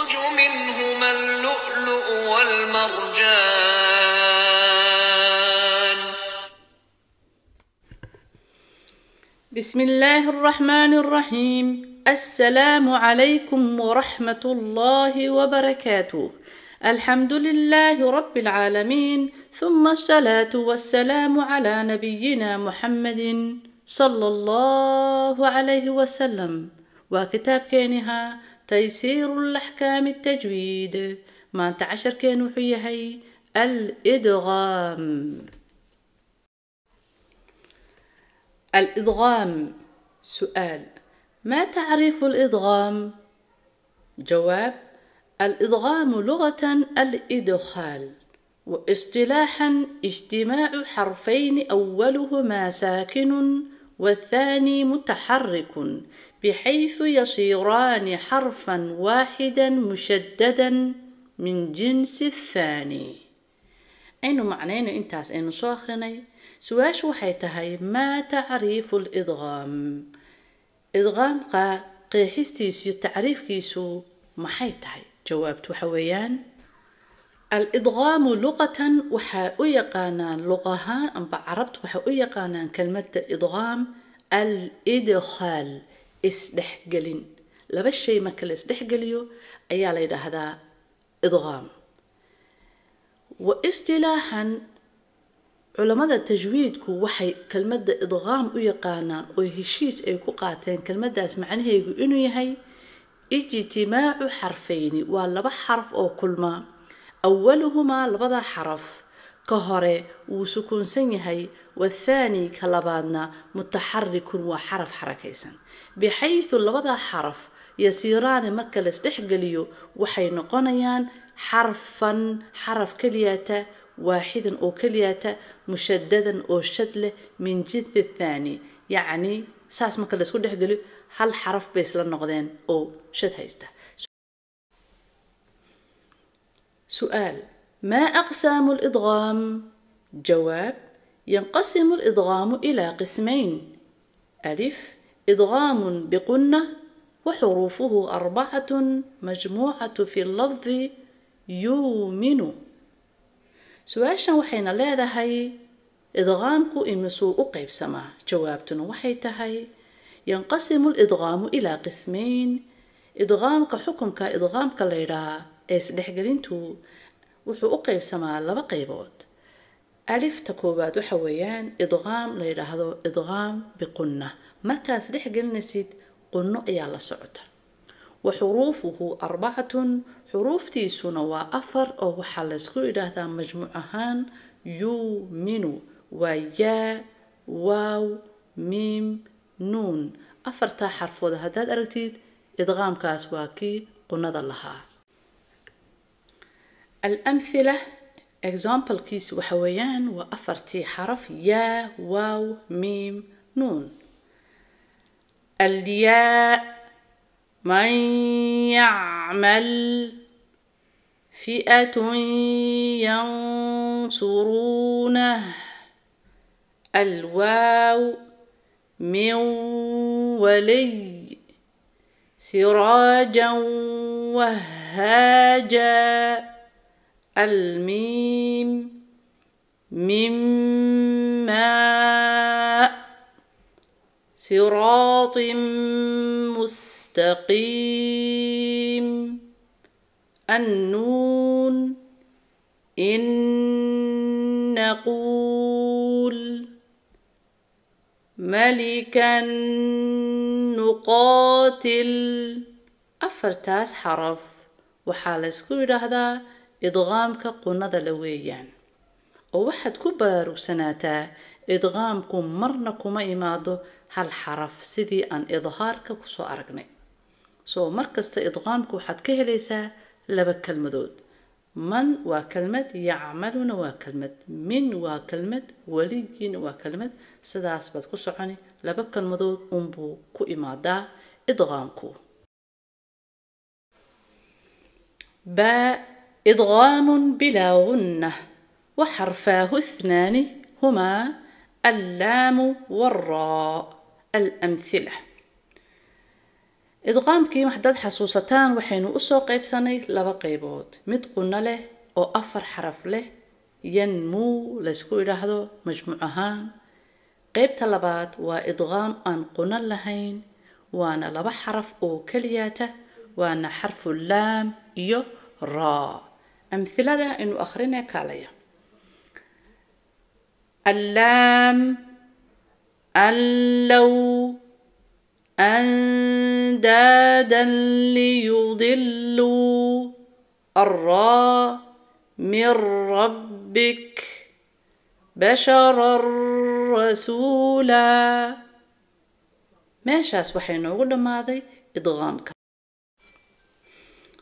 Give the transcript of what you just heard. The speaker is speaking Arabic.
يخرج منهما اللؤلؤ والمرجان بسم الله الرحمن الرحيم السلام عليكم ورحمة الله وبركاته الحمد لله رب العالمين ثم الصلاة والسلام على نبينا محمد صلى الله عليه وسلم وكتاب كينها تيسير الأحكام التجويد ما عشر كان هي الإدغام الإدغام سؤال ما تعريف الإدغام؟ جواب الإدغام لغة الإدخال واصطلاحا اجتماع حرفين أولهما ساكن والثاني متحرك بحيث يصيران حرفا واحدا مشددا من جنس الثاني أينو معنين إنتاس سو صاخرني سواش وحيتهي ما تعريف الإدغام إدغام قا قيحستيس تعريف كيسو محيتهي جوابت حويان الإدغام لغة وحا لغة هان أم بعربت وحا أيقانا كلمة إدغام الإدخال إسدحقلين لبشي ما كل إسدحقليو أيا ليدا هذا إضغام واستلاحا علماء التجويد كو وحي كلمة إضغام ويقانان ويهشيس أي قاتين كلمة داس معنها يقول إنو يهي اجتماع حرفين ولا حرف أو كلمة أولهما لبضا حرف كهرة وسكون سنيهي والثاني كلبادنا متحرك وحرف حركيسا بحيث لبدا حرف يسيران مركز لسدحقليو وحي نقونيان حرفا حرف كلياتا واحدا أو كلياتا مشددا أو شدلة من جنس الثاني يعني ساس مركز لسدحقليو هل حرف بيس لنقدين أو شد هيستا سؤال ما أقسام الإضغام؟ جواب ينقسم الإضغام إلى قسمين ألف إضغام بقنة وحروفه أربعة مجموعة في اللفظ يؤمن سواشنا وحين لا إضغام إضغامكو إمسو أقيب سما جوابتنا وحيتهاي ينقسم الإضغام إلى قسمين إضغام كحكم كإضغام كليرا إس دحقلينتو wuxuu u qaybsamaa laba qaybood alifta koowaad waxa weeyaan idqaam la yidhaahdo idqaam biqunna markaas dhex gelinaysid qunno ayaa la socota wa xuruufuhu arbacatun xuruuftiisuna waa afar oo waxaa laysku yidhaahdaa majmuuc ahaan yuuminu waa yaa waaw miim nuun afartaa xarfood haddaad aragtid idqaamkaas waa kii qunnada lahaa الأمثلة example كيس وحويان وأفرتي حرف يا واو ميم نون الياء من يعمل فئة ينصرونه الواو من ولي سراجا وهاجا الميم مما صراط مستقيم النون إن نقول ملكا نقاتل أفرتاس حرف وحال كل هذا idqaamka qunada la weeyaan oo waxaad ku baraarugsanataa idqaamku marna kuma imaado hal xaraf sidii aan idhaarka kusoo aragnay soo mar kasta idqaamka waxaad ka helaysaa laba kelmadood man waa kelmad yacmaluna waa kelmad min waa kelmad weligiina waa kelmad sidaas baad ku soconi laba kelmadood unbuu ku imaadaa idqaamku باء إدغام بلا غنة وحرفاه اثنان هما اللام والراء الأمثلة إدغام كي محدد حصوصتان وحين أسو قيب سني لبا قيبوت مد قلنا له أو أفر حرف له ينمو لسكو إلهدو مجموعهان قيب تلبات وإدغام أن قلنا لهين وأنا لبا حرف أو كلياته وأنا حرف اللام يو راء أمثلة إنه أخرنا كاليا اللام اللو أندادا ليضلوا الراء من ربك بشر الرسول ما شاس وحين نقول ماضي إضغامك